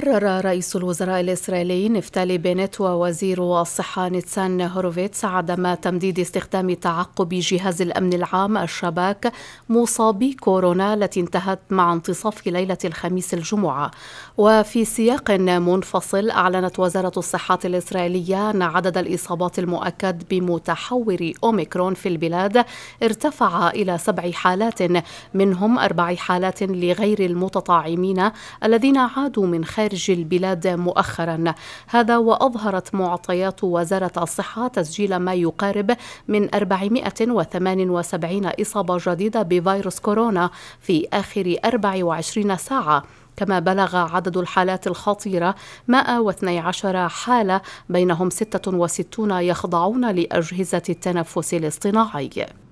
قرر رئيس الوزراء الإسرائيلي نفتالي بينيت ووزير الصحة نيتسان هوروفيتس عدم تمديد استخدام تعقب جهاز الأمن العام الشباك مصابي كورونا التي انتهت مع انتصاف ليلة الخميس الجمعة وفي سياق منفصل أعلنت وزارة الصحة الإسرائيلية أن عدد الإصابات المؤكد بمتحور أوميكرون في البلاد ارتفع إلى سبع حالات منهم أربع حالات لغير المتطعمين الذين عادوا من خارج خارج البلاد مؤخرا هذا وأظهرت معطيات وزارة الصحة تسجيل ما يقارب من 478 إصابة جديدة بفيروس كورونا في آخر 24 ساعة كما بلغ عدد الحالات الخطيرة 112 حالة بينهم 66 يخضعون لأجهزة التنفس الاصطناعي